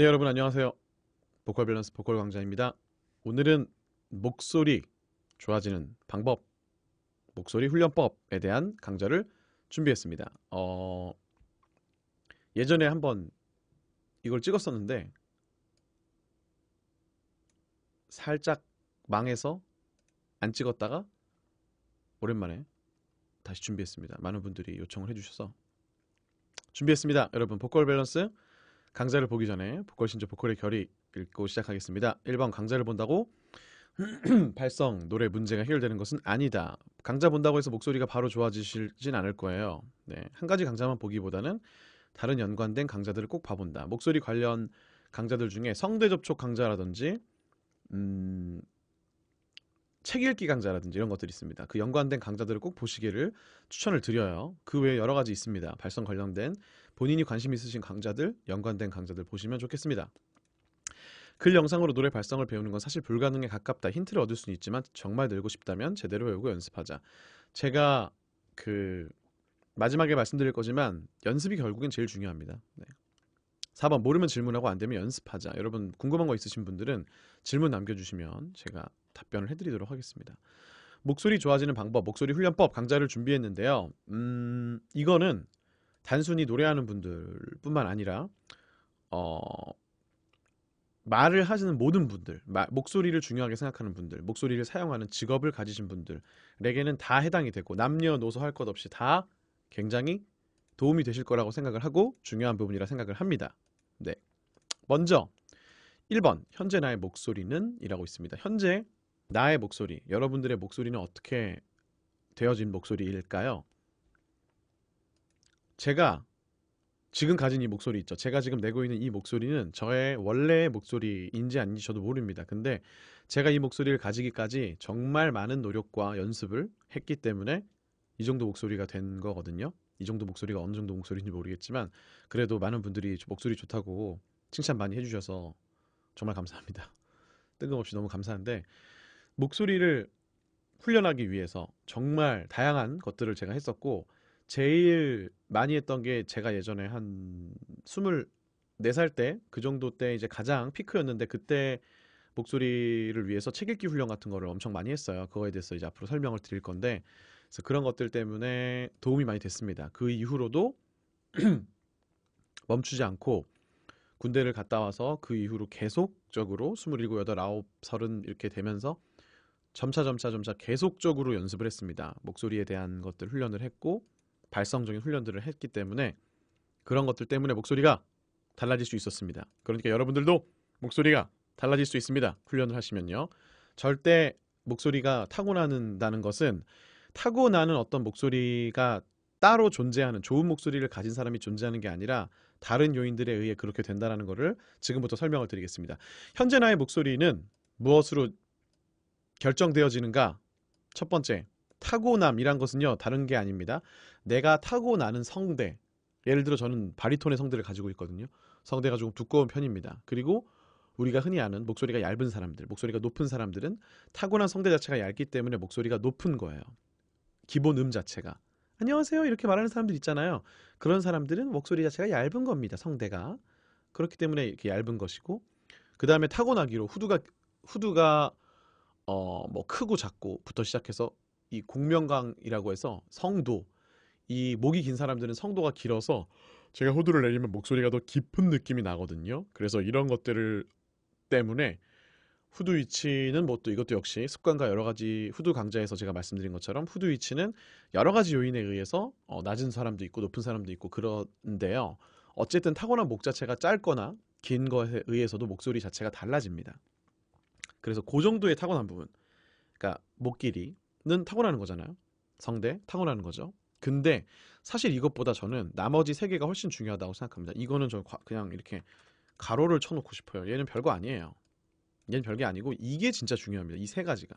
네 여러분 안녕하세요 보컬 밸런스 보컬 강좌입니다 오늘은 목소리 좋아지는 방법 목소리 훈련법에 대한 강좌를 준비했습니다 어... 예전에 한번 이걸 찍었었는데 살짝 망해서 안 찍었다가 오랜만에 다시 준비했습니다 많은 분들이 요청을 해주셔서 준비했습니다 여러분 보컬 밸런스 강좌를 보기 전에 보컬 신조 보컬의 결이 읽고 시작하겠습니다. 1번 강좌를 본다고 발성, 노래 문제가 해결되는 것은 아니다. 강좌 본다고 해서 목소리가 바로 좋아지실진 않을 거예요. 네, 한 가지 강좌만 보기보다는 다른 연관된 강좌들을 꼭 봐본다. 목소리 관련 강좌들 중에 성대 접촉 강좌라든지 음, 책 읽기 강좌라든지 이런 것들이 있습니다. 그 연관된 강좌들을 꼭 보시기를 추천을 드려요. 그 외에 여러 가지 있습니다. 발성 관련된 본인이 관심 있으신 강좌들, 연관된 강좌들 보시면 좋겠습니다. 글 영상으로 노래 발성을 배우는 건 사실 불가능에 가깝다. 힌트를 얻을 수는 있지만 정말 늘고 싶다면 제대로 외우고 연습하자. 제가 그 마지막에 말씀드릴 거지만 연습이 결국엔 제일 중요합니다. 네. 4번 모르면 질문하고 안 되면 연습하자. 여러분 궁금한 거 있으신 분들은 질문 남겨주시면 제가 답변을 해드리도록 하겠습니다. 목소리 좋아지는 방법, 목소리 훈련법 강좌를 준비했는데요. 음, 이거는 단순히 노래하는 분들뿐만 아니라 어, 말을 하시는 모든 분들, 마, 목소리를 중요하게 생각하는 분들, 목소리를 사용하는 직업을 가지신 분들에게는 다 해당이 되고 남녀노소 할 것 없이 다 굉장히 도움이 되실 거라고 생각을 하고 중요한 부분이라 생각을 합니다. 네. 먼저 1번 현재 나의 목소리는 이라고 있습니다. 현재 나의 목소리, 여러분들의 목소리는 어떻게 되어진 목소리일까요? 제가 지금 가진 이 목소리 있죠. 제가 지금 내고 있는 이 목소리는 저의 원래의 목소리인지 아닌지 저도 모릅니다. 근데 제가 이 목소리를 가지기까지 정말 많은 노력과 연습을 했기 때문에 이 정도 목소리가 된 거거든요. 이 정도 목소리가 어느 정도 목소리인지 모르겠지만 그래도 많은 분들이 목소리 좋다고 칭찬 많이 해주셔서 정말 감사합니다. 뜬금없이 너무 감사한데 목소리를 훈련하기 위해서 정말 다양한 것들을 제가 했었고 제일 많이 했던 게 제가 예전에 한 24살 때 그 정도 때 이제 가장 피크였는데 그때 목소리를 위해서 책 읽기 훈련 같은 거를 엄청 많이 했어요. 그거에 대해서 이제 앞으로 설명을 드릴 건데 그래서 그런 것들 때문에 도움이 많이 됐습니다. 그 이후로도 멈추지 않고 군대를 갔다 와서 그 이후로 계속적으로 27, 8 9, 30 이렇게 되면서 점차 점차 점차 계속적으로 연습을 했습니다. 목소리에 대한 것들 훈련을 했고 발성적인 훈련들을 했기 때문에 그런 것들 때문에 목소리가 달라질 수 있었습니다. 그러니까 여러분들도 목소리가 달라질 수 있습니다. 훈련을 하시면요. 절대 목소리가 타고나는다는 것은 타고나는 어떤 목소리가 따로 존재하는 좋은 목소리를 가진 사람이 존재하는 게 아니라 다른 요인들에 의해 그렇게 된다는 것을 지금부터 설명을 드리겠습니다. 현재 나의 목소리는 무엇으로 결정되어지는가? 첫 번째, 타고남이란 것은요, 다른 게 아닙니다. 내가 타고나는 성대. 예를 들어 저는 바리톤의 성대를 가지고 있거든요. 성대가 조금 두꺼운 편입니다. 그리고 우리가 흔히 아는 목소리가 얇은 사람들, 목소리가 높은 사람들은 타고난 성대 자체가 얇기 때문에 목소리가 높은 거예요. 기본 음 자체가. 안녕하세요. 이렇게 말하는 사람들 있잖아요. 그런 사람들은 목소리 자체가 얇은 겁니다. 성대가. 그렇기 때문에 이렇게 얇은 것이고 그 다음에 타고나기로 후두가 후두가 어, 뭐 크고 작고부터 시작해서 이 공명강이라고 해서 성도 이 목이 긴 사람들은 성도가 길어서 제가 호두를 내리면 목소리가 더 깊은 느낌이 나거든요. 그래서 이런 것들을 때문에 후두 위치는 뭐또 이것도 역시 습관과 여러 가지 후두 강좌에서 제가 말씀드린 것처럼 후두 위치는 여러 가지 요인에 의해서 어, 낮은 사람도 있고 높은 사람도 있고 그런데요. 어쨌든 타고난 목 자체가 짧거나 긴 것에 의해서도 목소리 자체가 달라집니다. 그래서 그 정도의 타고난 부분. 그러니까 목길이는 타고나는 거잖아요. 성대 타고나는 거죠. 근데 사실 이것보다 저는 나머지 세 개가 훨씬 중요하다고 생각합니다. 이거는 저 그냥 이렇게 가로를 쳐놓고 싶어요. 얘는 별거 아니에요. 얘는 별게 아니고 이게 진짜 중요합니다. 이 세 가지가.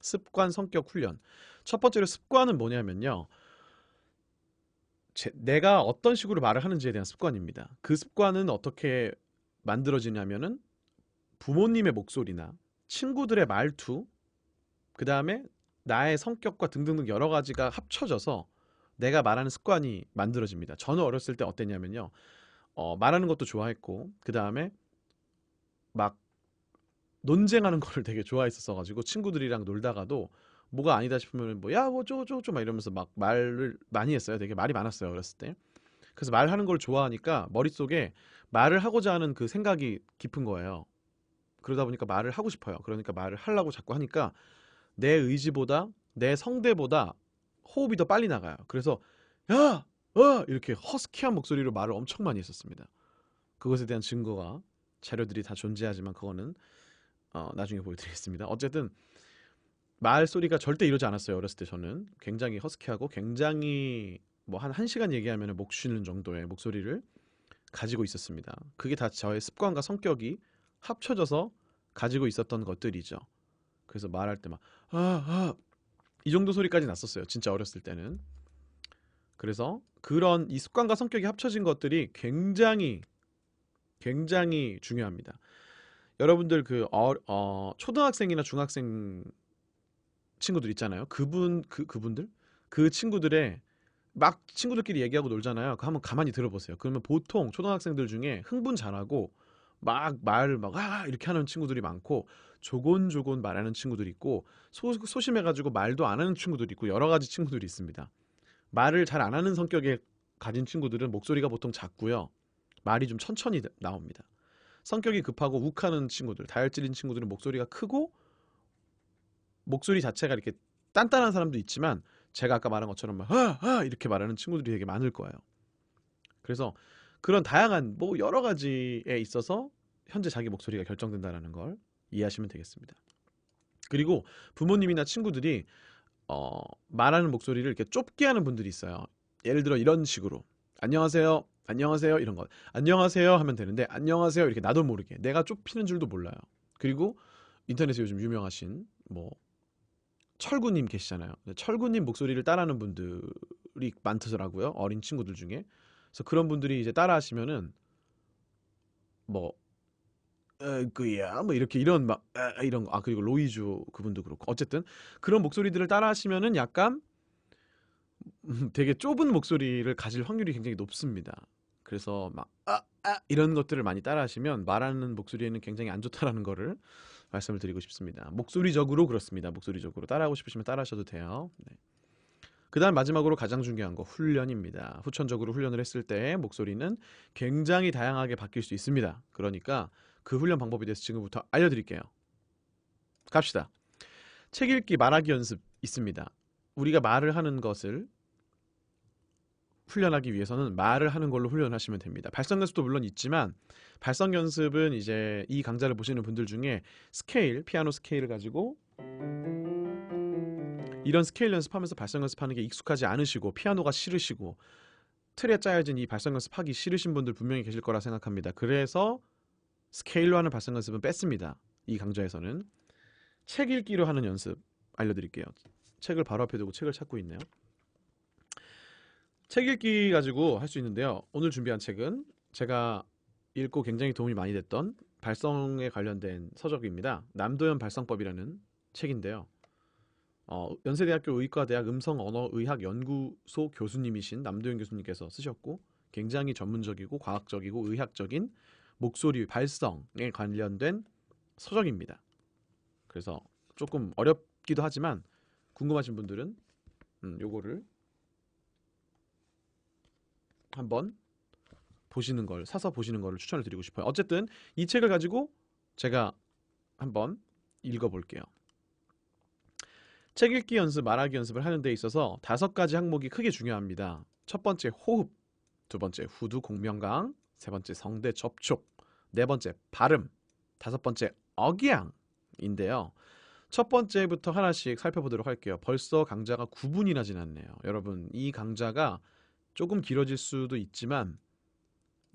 습관, 성격, 훈련. 첫 번째로 습관은 뭐냐면요. 제, 내가 어떤 식으로 말을 하는지에 대한 습관입니다. 그 습관은 어떻게 만들어지냐면은 부모님의 목소리나 친구들의 말투, 그 다음에 나의 성격과 등등등 여러 가지가 합쳐져서 내가 말하는 습관이 만들어집니다. 저는 어렸을 때 어땠냐면요. 어, 말하는 것도 좋아했고, 그 다음에 막 논쟁하는 거를 되게 좋아했었어가지고 친구들이랑 놀다가도 뭐가 아니다 싶으면 뭐야뭐 쪼쪼 쪼 막 이러면서 막 말을 많이 했어요. 되게 말이 많았어요 어렸을 때. 그래서 말하는 걸 좋아하니까 머릿속에 말을 하고자 하는 그 생각이 깊은 거예요. 그러다 보니까 말을 하고 싶어요. 그러니까 말을 하려고 자꾸 하니까 내 의지보다 내 성대보다 호흡이 더 빨리 나가요. 그래서 야, 어 이렇게 허스키한 목소리로 말을 엄청 많이 했었습니다. 그것에 대한 증거가 자료들이 다 존재하지만 그거는 어, 나중에 보여드리겠습니다. 어쨌든 말 소리가 절대 이러지 않았어요. 어렸을 때 저는 굉장히 허스키하고 굉장히 뭐 한 1시간 얘기하면 목 쉬는 정도의 목소리를 가지고 있었습니다. 그게 다 저의 습관과 성격이 합쳐져서 가지고 있었던 것들이죠. 그래서 말할 때 막아아이 정도 소리까지 났었어요. 진짜 어렸을 때는. 그래서 그런 이 습관과 성격이 합쳐진 것들이 굉장히 굉장히 중요합니다. 여러분들 그 어, 어, 초등학생이나 중학생 친구들 있잖아요. 그분 그 그분들 그 친구들의 막 친구들끼리 얘기하고 놀잖아요. 그 한번 가만히 들어보세요. 그러면 보통 초등학생들 중에 흥분 잘하고 막 말을 막아 이렇게 하는 친구들이 많고 조곤조곤 말하는 친구들이 있고 소, 소심해가지고 말도 안 하는 친구들이 있고 여러 가지 친구들이 있습니다. 말을 잘 안 하는 성격에 가진 친구들은 목소리가 보통 작고요. 말이 좀 천천히 나옵니다. 성격이 급하고 욱하는 친구들, 다혈질인 친구들은 목소리가 크고 목소리 자체가 이렇게 단단한 사람도 있지만 제가 아까 말한 것처럼 막, 아, 아, 이렇게 말하는 친구들이 되게 많을 거예요. 그래서 그런 다양한 뭐 여러 가지에 있어서 현재 자기 목소리가 결정된다라는 걸 이해하시면 되겠습니다. 그리고 부모님이나 친구들이 어, 말하는 목소리를 이렇게 좁게 하는 분들이 있어요. 예를 들어 이런 식으로 안녕하세요, 안녕하세요 이런 것 안녕하세요 하면 되는데 안녕하세요 이렇게 나도 모르게 내가 좁히는 줄도 몰라요. 그리고 인터넷에 요즘 유명하신 뭐 철구님 계시잖아요. 철구님 목소리를 따라하는 분들이 많더라고요. 어린 친구들 중에 그래서 그런 분들이 이제 따라 하시면은 뭐 그야 뭐 이렇게 이런 막 이런 거. 아 그리고 로이주 그분도 그렇고 어쨌든 그런 목소리들을 따라 하시면은 약간 음, 되게 좁은 목소리를 가질 확률이 굉장히 높습니다. 그래서 막 아, 아, 이런 것들을 많이 따라하시면 말하는 목소리에는 굉장히 안 좋다라는 거를 말씀을 드리고 싶습니다. 목소리적으로 그렇습니다. 목소리적으로 따라하고 싶으시면 따라하셔도 돼요. 네. 그다음 마지막으로 가장 중요한 거 훈련입니다. 후천적으로 훈련을 했을 때 목소리는 굉장히 다양하게 바뀔 수 있습니다. 그러니까 그 훈련 방법에 대해서 지금부터 알려드릴게요. 갑시다. 책 읽기 말하기 연습 있습니다. 우리가 말을 하는 것을 훈련하기 위해서는 말을 하는 걸로 훈련하시면 됩니다. 발성 연습도 물론 있지만 발성 연습은 이제 이 강좌를 보시는 분들 중에 스케일, 피아노 스케일을 가지고 이런 스케일 연습하면서 발성 연습하는 게 익숙하지 않으시고 피아노가 싫으시고 틀에 짜여진 이 발성 연습하기 싫으신 분들 분명히 계실 거라 생각합니다. 그래서 스케일로 하는 발성 연습은 뺐습니다. 이 강좌에서는 책 읽기로 하는 연습 알려드릴게요. 책을 바로 앞에 두고 책을 찾고 있네요. 책 읽기 가지고 할 수 있는데요. 오늘 준비한 책은 제가 읽고 굉장히 도움이 많이 됐던 발성에 관련된 서적입니다. 남도현 발성법이라는 책인데요. 어, 연세대학교 의과대학 음성언어의학연구소 교수님이신 남도현 교수님께서 쓰셨고 굉장히 전문적이고 과학적이고 의학적인 목소리 발성에 관련된 서적입니다. 그래서 조금 어렵기도 하지만 궁금하신 분들은 음, 요거를 한번 보시는 걸 사서 보시는 걸 추천을 드리고 싶어요. 어쨌든 이 책을 가지고 제가 한번 읽어볼게요. 책 읽기 연습, 말하기 연습을 하는 데 있어서 다섯 가지 항목이 크게 중요합니다. 첫 번째 호흡, 두 번째 후두 공명강, 세 번째 성대 접촉, 네 번째 발음, 다섯 번째 억양인데요. 첫 번째부터 하나씩 살펴보도록 할게요. 벌써 강좌가 9분이나 지났네요. 여러분, 이 강좌가 조금 길어질 수도 있지만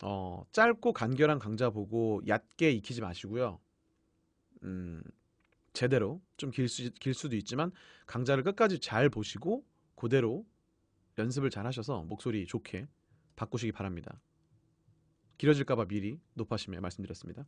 어, 짧고 간결한 강좌 보고 얕게 익히지 마시고요. 음, 제대로 좀길수길 수도 있지만 강좌를 끝까지 잘 보시고 그대로 연습을 잘 하셔서 목소리 좋게 바꾸시기 바랍니다. 길어질까봐 미리 높아심에 말씀드렸습니다.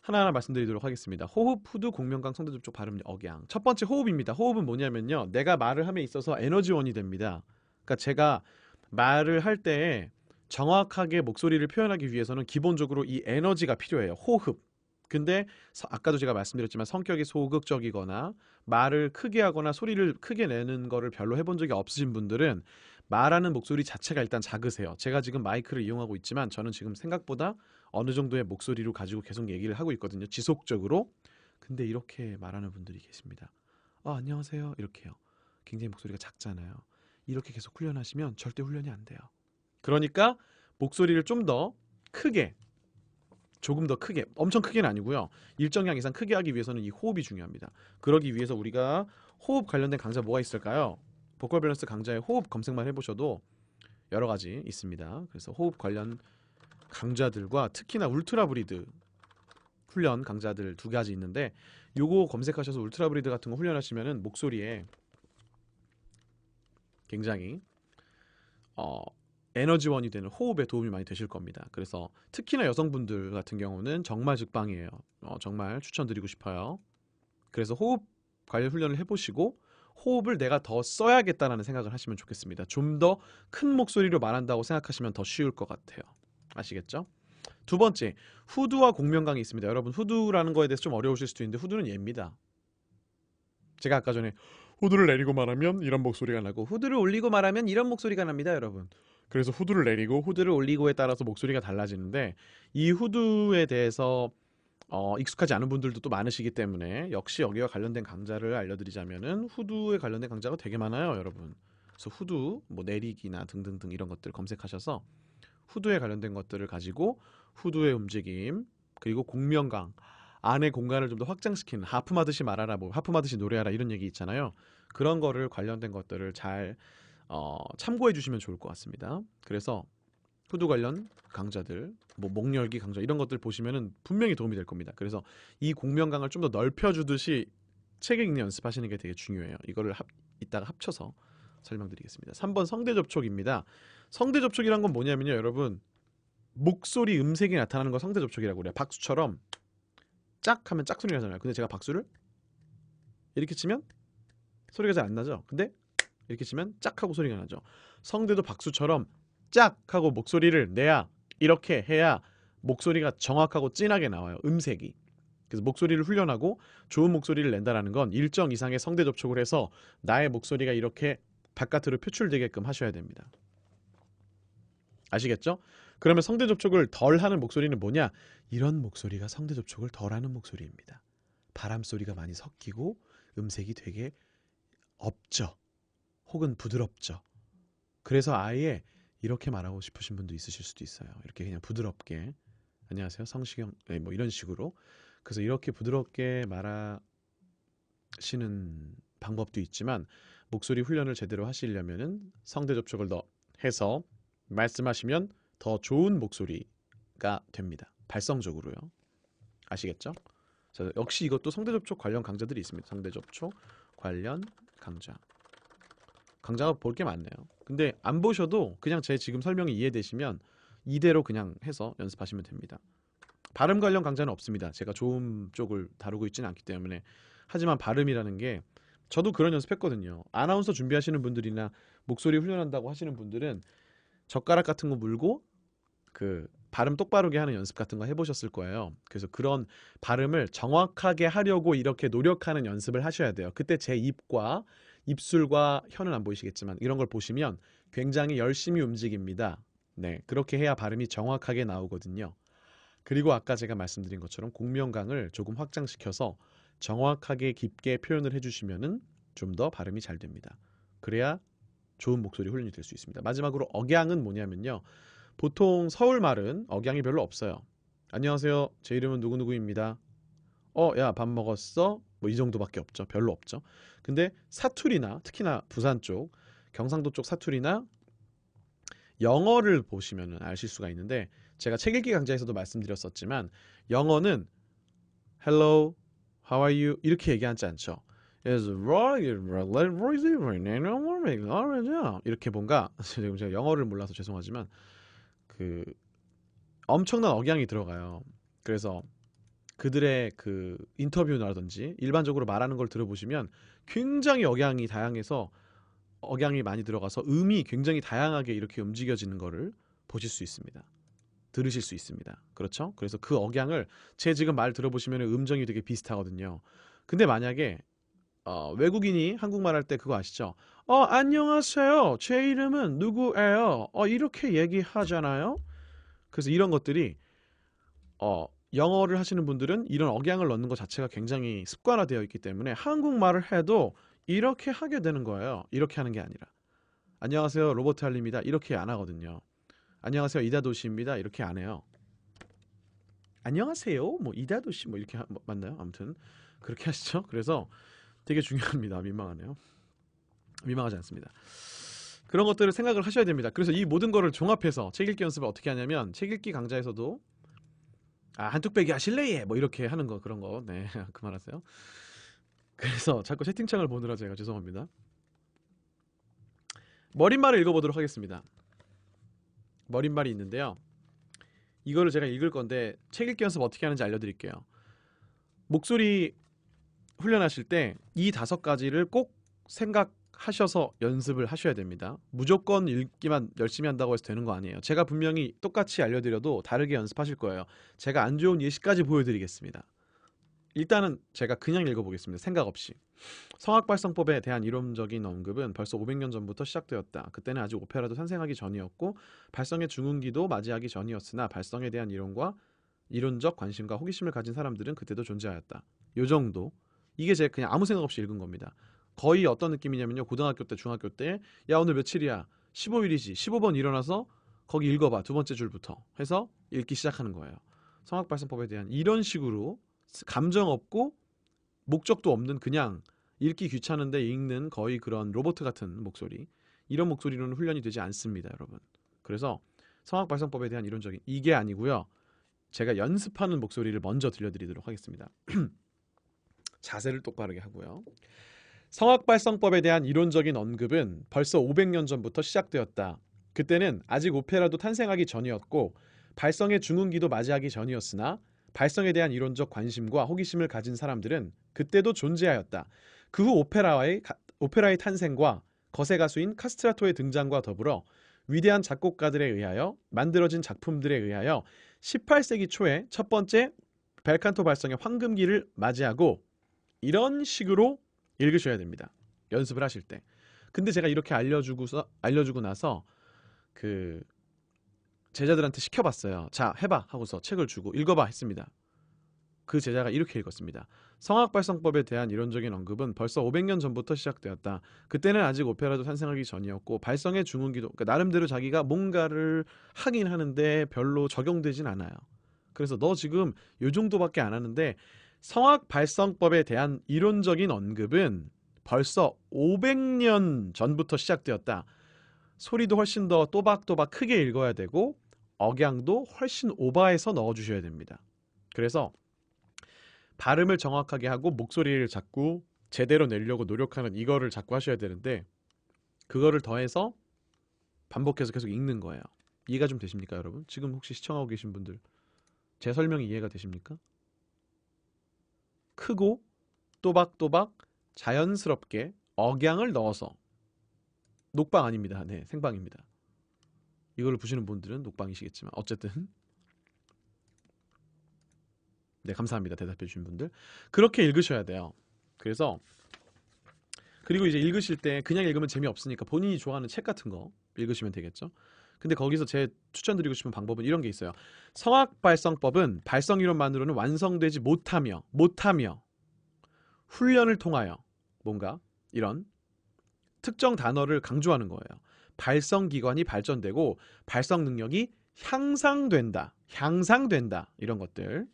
하나하나 말씀드리도록 하겠습니다. 호흡, 후두, 공명강, 성대접촉, 발음, 억양. 첫 번째 호흡입니다. 호흡은 뭐냐면요. 내가 말을 함에 있어서 에너지원이 됩니다. 그러니까 제가 말을 할 때 정확하게 목소리를 표현하기 위해서는 기본적으로 이 에너지가 필요해요. 호흡. 근데 아까도 제가 말씀드렸지만 성격이 소극적이거나 말을 크게 하거나 소리를 크게 내는 거를 별로 해본 적이 없으신 분들은 말하는 목소리 자체가 일단 작으세요. 제가 지금 마이크를 이용하고 있지만 저는 지금 생각보다 어느 정도의 목소리로 가지고 계속 얘기를 하고 있거든요. 지속적으로. 근데 이렇게 말하는 분들이 계십니다. 어, 안녕하세요. 이렇게요. 굉장히 목소리가 작잖아요. 이렇게 계속 훈련하시면 절대 훈련이 안 돼요. 그러니까 목소리를 좀 더 크게 조금 더 크게 엄청 크게는 아니고요. 일정량 이상 크게 하기 위해서는 이 호흡이 중요합니다. 그러기 위해서 우리가 호흡 관련된 강좌 뭐가 있을까요? 보컬 밸런스 강좌에 호흡 검색만 해보셔도 여러 가지 있습니다. 그래서 호흡 관련 강좌들과 특히나 울트라 브리드 훈련 강좌들 두 가지 있는데 요거 검색하셔서 울트라 브리드 같은 거 훈련하시면은 목소리에 굉장히 어 에너지원이 되는 호흡에 도움이 많이 되실 겁니다. 그래서 특히나 여성분들 같은 경우는 정말 즉방이에요. 어, 정말 추천드리고 싶어요. 그래서 호흡 관련 훈련을 해보시고 호흡을 내가 더 써야겠다라는 생각을 하시면 좋겠습니다. 좀 더 큰 목소리로 말한다고 생각하시면 더 쉬울 것 같아요. 아시겠죠? 두 번째, 후두와 공명강이 있습니다. 여러분 후두라는 거에 대해서 좀 어려우실 수도 있는데 후두는 예입니다. 제가 아까 전에 후두를 내리고 말하면 이런 목소리가 나고 후두를 올리고 말하면 이런 목소리가 납니다, 여러분. 그래서 후드를 내리고 후드를 올리고에 따라서 목소리가 달라지는데 이 후드에 대해서 어, 익숙하지 않은 분들도 또 많으시기 때문에 역시 여기와 관련된 강좌를 알려드리자면은 후드에 관련된 강좌가 되게 많아요, 여러분. 그래서 후드 뭐 내리기나 등등등 이런 것들 검색하셔서 후드에 관련된 것들을 가지고 후드의 움직임 그리고 공명강 안의 공간을 좀 더 확장시키는 하품하듯이 말하라 뭐 하품하듯이 노래하라 이런 얘기 있잖아요. 그런 거를 관련된 것들을 잘 어, 참고해 주시면 좋을 것 같습니다. 그래서 후두 관련 강좌들, 뭐 목열기 강좌 이런 것들 보시면은 분명히 도움이 될 겁니다. 그래서 이 공명강을 좀 더 넓혀 주듯이 책 읽는 연습하시는 게 되게 중요해요. 이거를 합, 이따가 합쳐서 설명드리겠습니다. 3번 성대 접촉입니다. 성대 접촉이란 건 뭐냐면요, 여러분. 목소리 음색이 나타나는 거 성대 접촉이라고 그래요. 박수처럼 짝 하면 짝소리 나잖아요. 근데 제가 박수를 이렇게 치면 소리가 잘 안 나죠. 근데 이렇게 치면 짝 하고 소리가 나죠. 성대도 박수처럼 짝 하고 목소리를 내야 이렇게 해야 목소리가 정확하고 진하게 나와요. 음색이. 그래서 목소리를 훈련하고 좋은 목소리를 낸다라는 건 일정 이상의 성대 접촉을 해서 나의 목소리가 이렇게 바깥으로 표출되게끔 하셔야 됩니다. 아시겠죠? 그러면 성대 접촉을 덜 하는 목소리는 뭐냐? 이런 목소리가 성대 접촉을 덜 하는 목소리입니다. 바람 소리가 많이 섞이고 음색이 되게 없죠. 혹은 부드럽죠. 그래서 아예 이렇게 말하고 싶으신 분도 있으실 수도 있어요. 이렇게 그냥 부드럽게 안녕하세요 성시경 예, 뭐 이런 식으로 그래서 이렇게 부드럽게 말하시는 방법도 있지만 목소리 훈련을 제대로 하시려면은 성대 접촉을 더 해서 말씀하시면 더 좋은 목소리가 됩니다. 발성적으로요. 아시겠죠? 자, 역시 이것도 성대 접촉 관련 강좌들이 있습니다. 성대 접촉 관련 강좌. 강좌가 볼 게 많네요. 근데 안 보셔도 그냥 제 지금 설명이 이해되시면 이대로 그냥 해서 연습하시면 됩니다. 발음 관련 강좌는 없습니다. 제가 좋음 쪽을 다루고 있지는 않기 때문에 하지만 발음이라는 게 저도 그런 연습했거든요. 아나운서 준비하시는 분들이나 목소리 훈련한다고 하시는 분들은 젓가락 같은 거 물고 그 발음 똑바르게 하는 연습 같은 거 해보셨을 거예요. 그래서 그런 발음을 정확하게 하려고 이렇게 노력하는 연습을 하셔야 돼요. 그때 제 입과 입술과 혀는 안 보이시겠지만 이런 걸 보시면 굉장히 열심히 움직입니다. 네, 그렇게 해야 발음이 정확하게 나오거든요. 그리고 아까 제가 말씀드린 것처럼 공명강을 조금 확장시켜서 정확하게 깊게 표현을 해주시면은 좀더 발음이 잘 됩니다. 그래야 좋은 목소리 훈련이 될 수 있습니다. 마지막으로 억양은 뭐냐면요. 보통 서울 말은 억양이 별로 없어요. 안녕하세요. 제 이름은 누구누구입니다. 어, 야, 밥 먹었어? 뭐이 정도밖에 없죠. 별로 없죠. 근데 사투리나 특히나 부산 쪽, 경상도 쪽 사투리나 영어를 보시면 아실 수가 있는데 제가 책 읽기 강좌에서도 말씀드렸었지만 영어는 hello, how are you 이렇게 얘기하지 않죠. 이렇게 뭔가 지금 제가 영어를 몰라서 죄송하지만 그 엄청난 억양이 들어가요. 그래서 그들의 그 인터뷰라든지 일반적으로 말하는 걸 들어보시면 굉장히 억양이 다양해서 억양이 많이 들어가서 음이 굉장히 다양하게 이렇게 움직여지는 거를 보실 수 있습니다. 들으실 수 있습니다. 그렇죠? 그래서 그 억양을 제 지금 말 들어보시면 음정이 되게 비슷하거든요. 근데 만약에 어, 외국인이 한국말 할 때 그거 아시죠? 어, 안녕하세요. 제 이름은 누구예요? 어, 이렇게 얘기하잖아요. 그래서 이런 것들이 어, 영어를 하시는 분들은 이런 억양을 넣는 것 자체가 굉장히 습관화되어 있기 때문에 한국말을 해도 이렇게 하게 되는 거예요. 이렇게 하는 게 아니라 안녕하세요 로버트 할리입니다. 이렇게 안 하거든요. 안녕하세요 이다도시입니다. 이렇게 안 해요. 안녕하세요 뭐 이다도시 뭐 이렇게 하, 뭐 맞나요? 아무튼 그렇게 하시죠. 그래서 되게 중요합니다. 민망하네요. 민망하지 않습니다. 그런 것들을 생각을 하셔야 됩니다. 그래서 이 모든 거를 종합해서 책 읽기 연습을 어떻게 하냐면 책 읽기 강좌에서도 아, 한뚝배기 하실래? 예. 뭐 이렇게 하는 거 그런 거. 네. 그만하세요. 그래서 자꾸 채팅창을 보느라 제가 죄송합니다. 머릿말을 읽어보도록 하겠습니다. 머릿말이 있는데요. 이거를 제가 읽을 건데 책 읽기 연습 어떻게 하는지 알려드릴게요. 목소리 훈련하실 때 이 다섯 가지를 꼭 생각 하셔서 연습을 하셔야 됩니다. 무조건 읽기만 열심히 한다고 해서 되는 거 아니에요. 제가 분명히 똑같이 알려드려도 다르게 연습하실 거예요. 제가 안 좋은 예시까지 보여드리겠습니다. 일단은 제가 그냥 읽어보겠습니다. 생각 없이. 성악발성법에 대한 이론적인 언급은 벌써 500년 전부터 시작되었다. 그때는 아직 오페라도 탄생하기 전이었고 발성의 중흥기도 맞이하기 전이었으나 발성에 대한 이론과 이론적 관심과 호기심을 가진 사람들은 그때도 존재하였다. 요 정도. 이게 제가 그냥 아무 생각 없이 읽은 겁니다. 거의 어떤 느낌이냐면요. 고등학교 때, 중학교 때, 야, 오늘 며칠이야? 15일이지. 15번 일어나서 거기 읽어봐. 두 번째 줄부터 해서 읽기 시작하는 거예요. 성악발성법에 대한 이런 식으로 감정 없고 목적도 없는 그냥 읽기 귀찮은데 읽는 거의 그런 로봇 같은 목소리. 이런 목소리로는 훈련이 되지 않습니다, 여러분. 그래서 성악발성법에 대한 이론적인 이게 아니고요. 제가 연습하는 목소리를 먼저 들려드리도록 하겠습니다. 자세를 똑바르게 하고요. 성악발성법에 대한 이론적인 언급은 벌써 500년 전부터 시작되었다. 그때는 아직 오페라도 탄생하기 전이었고 발성의 중흥기도 맞이하기 전이었으나 발성에 대한 이론적 관심과 호기심을 가진 사람들은 그때도 존재하였다. 그 후 오페라의, 오페라의 탄생과 거세 가수인 카스트라토의 등장과 더불어 위대한 작곡가들에 의하여 만들어진 작품들에 의하여 18세기 초에 첫 번째 발칸토 발성의 황금기를 맞이하고 이런 식으로 읽으셔야 됩니다. 연습을 하실 때. 근데 제가 이렇게 알려주고서 알려주고 나서 그 제자들한테 시켜봤어요. 자, 해봐 하고서 책을 주고 읽어봐 했습니다. 그 제자가 이렇게 읽었습니다. 성악발성법에 대한 이론적인 언급은 벌써 500년 전부터 시작되었다. 그때는 아직 오페라도 탄생하기 전이었고 발성의 중흥기도 그러니까 나름대로 자기가 뭔가를 하긴 하는데 별로 적용되진 않아요. 그래서 너 지금 요 정도밖에 안 하는데 성악 발성법에 대한 이론적인 언급은 벌써 500년 전부터 시작되었다. 소리도 훨씬 더 또박또박 크게 읽어야 되고 억양도 훨씬 오바해서 넣어주셔야 됩니다. 그래서 발음을 정확하게 하고 목소리를 자꾸 제대로 내려고 노력하는 이거를 자꾸 하셔야 되는데 그거를 더해서 반복해서 계속 읽는 거예요. 이해가 좀 되십니까, 여러분? 지금 혹시 시청하고 계신 분들 제 설명이 이해가 되십니까? 크고 또박또박 자연스럽게 억양을 넣어서 녹방 아닙니다. 네, 생방입니다. 이걸 보시는 분들은 녹방이시겠지만 어쨌든 네, 감사합니다. 대답해 주신 분들. 그렇게 읽으셔야 돼요. 그래서 그리고 이제 읽으실 때 그냥 읽으면 재미없으니까 본인이 좋아하는 책 같은 거 읽으시면 되겠죠. 근데 거기서 제 추천드리고 싶은 방법은 이런 게 있어요. 성악 발성법은 발성 이론만으로는 완성되지 못하며 못하며 훈련을 통하여 뭔가 이런 특정 단어를 강조하는 거예요. 발성 기관이 발전되고 발성 능력이 향상된다. 향상된다. 이런 것들.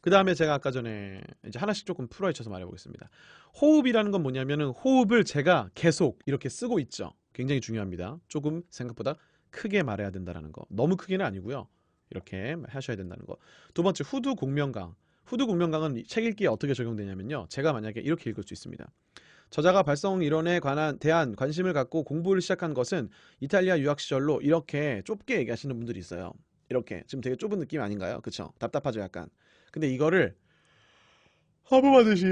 그 다음에 제가 아까 전에 이제 하나씩 조금 풀어헤쳐서 말해보겠습니다. 호흡이라는 건 뭐냐면은 호흡을 제가 계속 이렇게 쓰고 있죠. 굉장히 중요합니다. 조금 생각보다 크게 말해야 된다는 거. 너무 크게는 아니고요. 이렇게 하셔야 된다는 거. 두 번째, 후두 공명강. 후두 공명강은 책 읽기에 어떻게 적용되냐면요. 제가 만약에 이렇게 읽을 수 있습니다. 저자가 발성 이론에 관한 대한 관심을 갖고 공부를 시작한 것은 이탈리아 유학 시절로 이렇게 좁게 얘기하시는 분들이 있어요. 이렇게 지금 되게 좁은 느낌 아닌가요? 그렇죠? 답답하죠, 약간. 근데 이거를 허브마듯이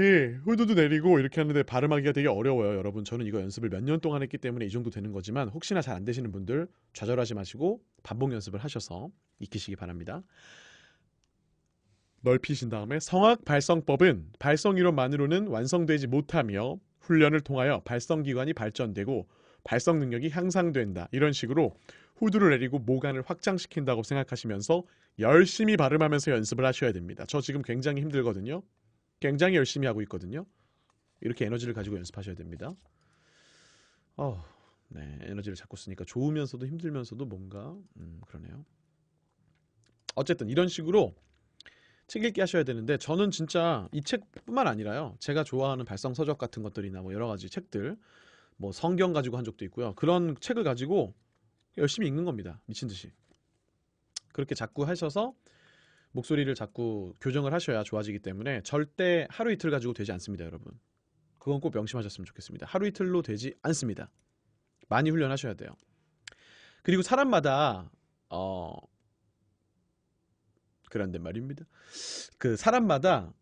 후드도 내리고 이렇게 하는데 발음하기가 되게 어려워요. 여러분 저는 이거 연습을 몇 년 동안 했기 때문에 이 정도 되는 거지만 혹시나 잘 안 되시는 분들 좌절하지 마시고 반복 연습을 하셔서 익히시기 바랍니다. 넓히신 다음에 성악 발성법은 발성 이론만으로는 완성되지 못하며 훈련을 통하여 발성 기관이 발전되고 발성 능력이 향상된다. 이런 식으로 후드를 내리고 모간을 확장시킨다고 생각하시면서 열심히 발음하면서 연습을 하셔야 됩니다. 저 지금 굉장히 힘들거든요. 굉장히 열심히 하고 있거든요. 이렇게 에너지를 가지고 연습하셔야 됩니다. 어, 네, 에너지를 자꾸 쓰니까 좋으면서도 힘들면서도 뭔가 음, 그러네요. 어쨌든 이런 식으로 책 읽기 하셔야 되는데 저는 진짜 이 책뿐만 아니라요. 제가 좋아하는 발성 서적 같은 것들이나 뭐 여러 가지 책들 뭐 성경 가지고 한 적도 있고요. 그런 책을 가지고 열심히 읽는 겁니다. 미친 듯이. 그렇게 자꾸 하셔서 목소리를 자꾸 교정을 하셔야 좋아지기 때문에 절대 하루 이틀 가지고 되지 않습니다, 여러분. 그건 꼭 명심하셨으면 좋겠습니다. 하루 이틀로 되지 않습니다. 많이 훈련하셔야 돼요. 그리고 사람마다 어 그런데 말입니다. 그 사람마다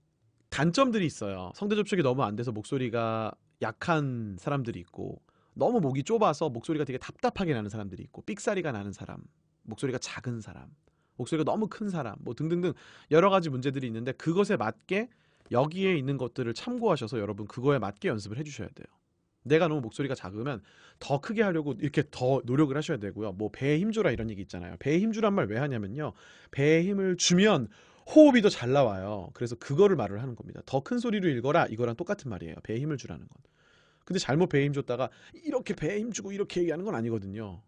단점들이 있어요. 성대 접촉이 너무 안 돼서 목소리가 약한 사람들이 있고 너무 목이 좁아서 목소리가 되게 답답하게 나는 사람들이 있고 삑사리가 나는 사람, 목소리가 작은 사람. 목소리가 너무 큰 사람, 뭐 등등등 여러 가지 문제들이 있는데 그것에 맞게 여기에 있는 것들을 참고하셔서 여러분 그거에 맞게 연습을 해주셔야 돼요. 내가 너무 목소리가 작으면 더 크게 하려고 이렇게 더 노력을 하셔야 되고요. 뭐 배에 힘주라 이런 얘기 있잖아요. 배에 힘주란 말 왜 하냐면요. 배에 힘을 주면 호흡이 더 잘 나와요. 그래서 그거를 말을 하는 겁니다. 더 큰 소리로 읽어라 이거랑 똑같은 말이에요. 배에 힘을 주라는 건. 근데 잘못 배에 힘 줬다가 이렇게 배에 힘 주고 이렇게 얘기하는 건 아니거든요.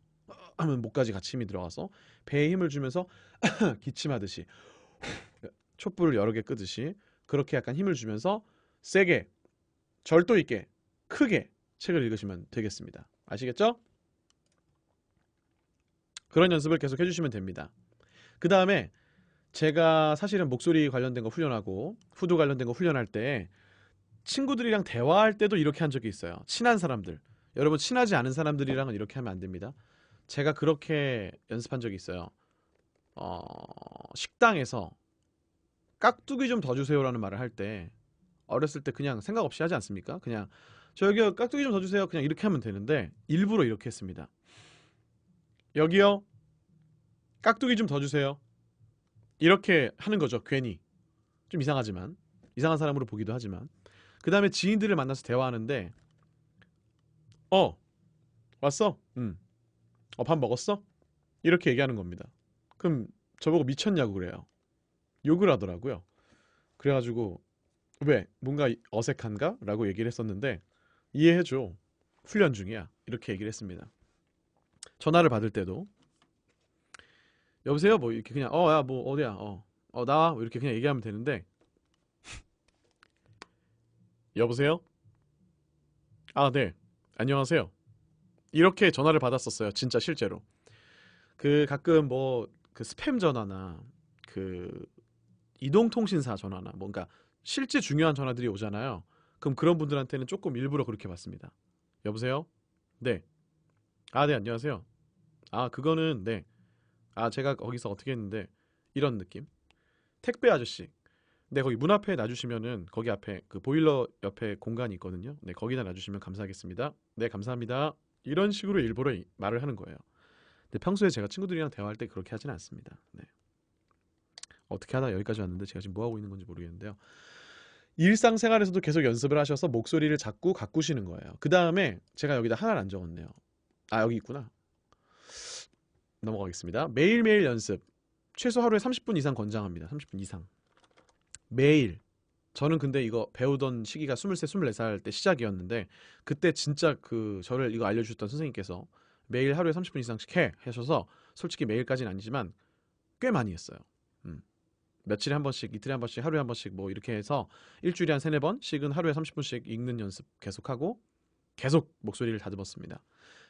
하면 목까지 같이 힘이 들어가서 배에 힘을 주면서 기침하듯이 촛불을 여러 개 끄듯이 그렇게 약간 힘을 주면서 세게 절도 있게 크게 책을 읽으시면 되겠습니다. 아시겠죠? 그런 연습을 계속 해주시면 됩니다. 그 다음에 제가 사실은 목소리 관련된 거 훈련하고 후두 관련된 거 훈련할 때 친구들이랑 대화할 때도 이렇게 한 적이 있어요. 친한 사람들. 여러분 친하지 않은 사람들이랑은 이렇게 하면 안 됩니다. 제가 그렇게 연습한 적이 있어요. 어, 식당에서 깍두기 좀 더 주세요라는 말을 할 때 어렸을 때 그냥 생각 없이 하지 않습니까? 그냥 저기요 깍두기 좀 더 주세요 그냥 이렇게 하면 되는데 일부러 이렇게 했습니다. 여기요 깍두기 좀 더 주세요 이렇게 하는 거죠 괜히 좀 이상하지만 이상한 사람으로 보기도 하지만 그 다음에 지인들을 만나서 대화하는데 어 왔어? 응 음. 어밥 먹었어? 이렇게 얘기하는 겁니다. 그럼 저보고 미쳤냐고 그래요. 욕을 하더라고요. 그래가지고 왜 뭔가 어색한가? 라고 얘기를 했었는데 이해해줘. 훈련 중이야. 이렇게 얘기를 했습니다. 전화를 받을 때도 여보세요? 뭐 이렇게 그냥 어 야 뭐 어디야 어어나 뭐 이렇게 그냥 얘기하면 되는데 여보세요? 아네 안녕하세요 이렇게 전화를 받았었어요. 진짜 실제로. 그 가끔 뭐 그 스팸 전화나 그 이동통신사 전화나 뭔가 뭐 그러니까 실제 중요한 전화들이 오잖아요. 그럼 그런 분들한테는 조금 일부러 그렇게 받습니다. 여보세요? 네. 아, 네, 안녕하세요. 아, 그거는 네. 아, 제가 거기서 어떻게 했는데 이런 느낌. 택배 아저씨. 네, 거기 문 앞에 놔주시면은 거기 앞에 그 보일러 옆에 공간이 있거든요. 네, 거기다 놔주시면 감사하겠습니다. 네, 감사합니다. 이런 식으로 일부러 말을 하는 거예요. 근데 평소에 제가 친구들이랑 대화할 때 그렇게 하진 않습니다. 네. 어떻게 하다 여기까지 왔는데 제가 지금 뭐 하고 있는 건지 모르겠는데요. 일상생활에서도 계속 연습을 하셔서 목소리를 자꾸 가꾸시는 거예요. 그 다음에 제가 여기다 하나를 안 적었네요. 아 여기 있구나. 넘어가겠습니다. 매일매일 연습. 최소 하루에 30분 이상 권장합니다. 30분 이상. 매일 저는 근데 이거 배우던 시기가 23, 24살 때 시작이었는데 그때 진짜 그 저를 이거 알려주셨던 선생님께서 매일 하루에 30분 이상씩 해 하셔서 솔직히 매일까지는 아니지만 꽤 많이 했어요. 음. 며칠에 한 번씩, 이틀에 한 번씩, 하루에 한 번씩 뭐 이렇게 해서 일주일에 한 세네 번씩은 하루에 30분씩 읽는 연습 계속하고 계속 목소리를 다듬었습니다.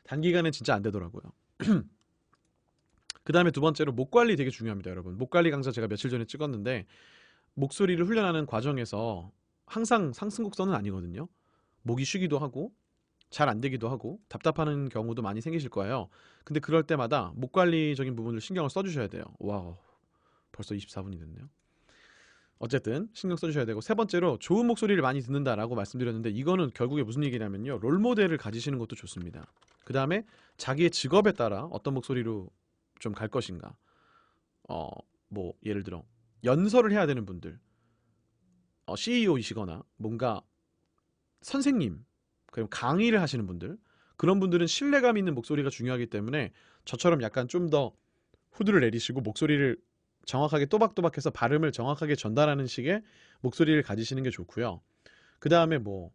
단기간에 진짜 안 되더라고요. 그 다음에 두 번째로 목 관리 되게 중요합니다, 여러분. 목 관리 강좌 제가 며칠 전에 찍었는데 목소리를 훈련하는 과정에서 항상 상승 곡선은 아니거든요. 목이 쉬기도 하고 잘 안 되기도 하고 답답하는 경우도 많이 생기실 거예요. 근데 그럴 때마다 목 관리적인 부분을 신경을 써주셔야 돼요. 와우, 벌써 24분이 됐네요. 어쨌든 신경 써주셔야 되고 세 번째로 좋은 목소리를 많이 듣는다라고 말씀드렸는데 이거는 결국에 무슨 얘기냐면요 롤 모델을 가지시는 것도 좋습니다. 그 다음에 자기의 직업에 따라 어떤 목소리로 좀 갈 것인가. 어뭐 예를 들어 연설을 해야 되는 분들 어, CEO이시거나 뭔가 선생님 그럼 강의를 하시는 분들 그런 분들은 신뢰감 있는 목소리가 중요하기 때문에 저처럼 약간 좀 더 후드를 내리시고 목소리를 정확하게 또박또박해서 발음을 정확하게 전달하는 식의 목소리를 가지시는 게 좋고요. 그 다음에 뭐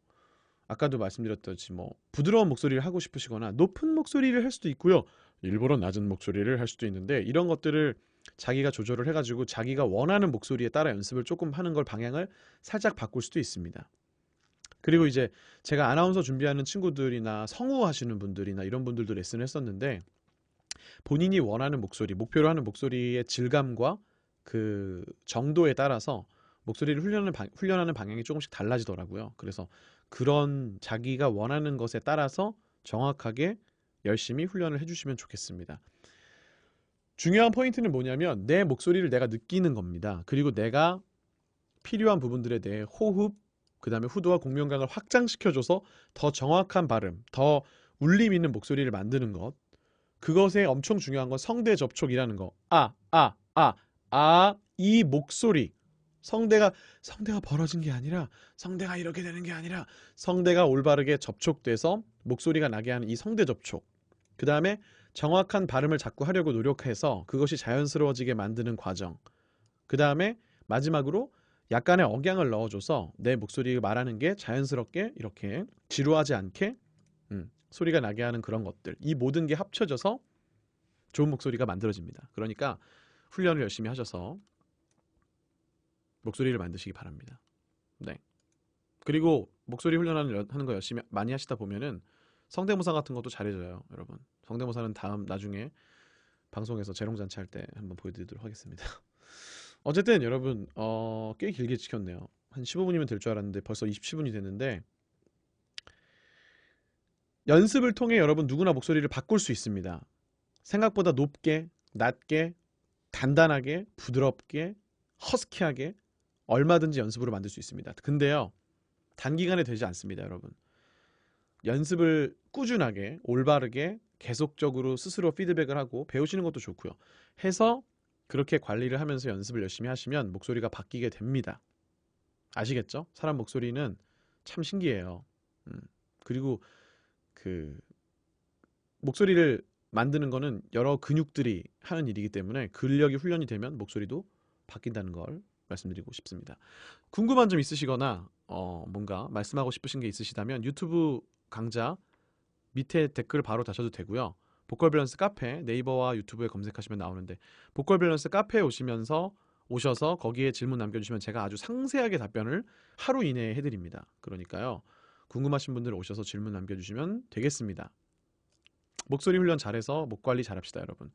아까도 말씀드렸듯이 뭐 부드러운 목소리를 하고 싶으시거나 높은 목소리를 할 수도 있고요. 일부러 낮은 목소리를 할 수도 있는데 이런 것들을 자기가 조절을 해가지고 자기가 원하는 목소리에 따라 연습을 조금 하는 걸 방향을 살짝 바꿀 수도 있습니다. 그리고 이제 제가 아나운서 준비하는 친구들이나 성우 하시는 분들이나 이런 분들도 레슨을 했었는데 본인이 원하는 목소리, 목표로 하는 목소리의 질감과 그 정도에 따라서 목소리를 훈련하는, 방, 훈련하는 방향이 조금씩 달라지더라고요. 그래서 그런 자기가 원하는 것에 따라서 정확하게 열심히 훈련을 해주시면 좋겠습니다. 중요한 포인트는 뭐냐면 내 목소리를 내가 느끼는 겁니다. 그리고 내가 필요한 부분들에 대해 호흡, 그 다음에 후두와 공명강을 확장시켜줘서 더 정확한 발음, 더 울림 있는 목소리를 만드는 것. 그것에 엄청 중요한 건 성대 접촉이라는 거. 아, 아, 아, 아, 이 목소리. 성대가, 성대가 벌어진 게 아니라, 성대가 이렇게 되는 게 아니라, 성대가 올바르게 접촉돼서 목소리가 나게 하는 이 성대 접촉. 그 다음에 정확한 발음을 자꾸 하려고 노력해서 그것이 자연스러워지게 만드는 과정. 그 다음에 마지막으로 약간의 억양을 넣어줘서 내 목소리 말하는 게 자연스럽게 이렇게 지루하지 않게 음, 소리가 나게 하는 그런 것들. 이 모든 게 합쳐져서 좋은 목소리가 만들어집니다. 그러니까 훈련을 열심히 하셔서 목소리를 만드시기 바랍니다. 네. 그리고 목소리 훈련하는 거 열심히 많이 하시다 보면은 성대모사 같은 것도 잘해줘요, 여러분. 성대모사는 다음 나중에 방송에서 재롱잔치 할 때 한번 보여드리도록 하겠습니다. 어쨌든 여러분 어, 꽤 길게 지켰네요. 한 15분이면 될 줄 알았는데 벌써 27분이 됐는데 연습을 통해 여러분 누구나 목소리를 바꿀 수 있습니다. 생각보다 높게, 낮게, 단단하게, 부드럽게, 허스키하게 얼마든지 연습으로 만들 수 있습니다. 근데요. 단기간에 되지 않습니다, 여러분. 연습을 꾸준하게 올바르게 계속적으로 스스로 피드백을 하고 배우시는 것도 좋고요. 해서 그렇게 관리를 하면서 연습을 열심히 하시면 목소리가 바뀌게 됩니다. 아시겠죠? 사람 목소리는 참 신기해요. 음. 그리고 그 목소리를 만드는 거는 여러 근육들이 하는 일이기 때문에 근력이 훈련이 되면 목소리도 바뀐다는 걸 말씀드리고 싶습니다. 궁금한 점 있으시거나 어, 뭔가 말씀하고 싶으신 게 있으시다면 유튜브 강좌 밑에 댓글 바로 다셔도 되고요. 보컬 밸런스 카페 네이버와 유튜브에 검색하시면 나오는데 보컬 밸런스 카페에 오시면서 오셔서 거기에 질문 남겨주시면 제가 아주 상세하게 답변을 하루 이내에 해드립니다. 그러니까요. 궁금하신 분들 오셔서 질문 남겨주시면 되겠습니다. 목소리 훈련 잘해서 목 관리 잘합시다 여러분.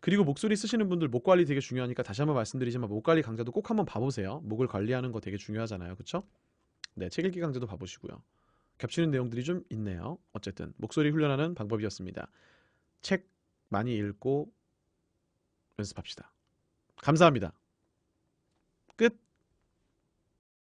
그리고 목소리 쓰시는 분들 목 관리 되게 중요하니까 다시 한번 말씀드리지만 목 관리 강좌도 꼭 한번 봐보세요. 목을 관리하는 거 되게 중요하잖아요. 그쵸? 네, 책 읽기 강좌도 봐보시고요. 겹치는 내용들이 좀 있네요. 어쨌든 목소리 훈련하는 방법이었습니다. 책 많이 읽고 연습합시다. 감사합니다. 끝.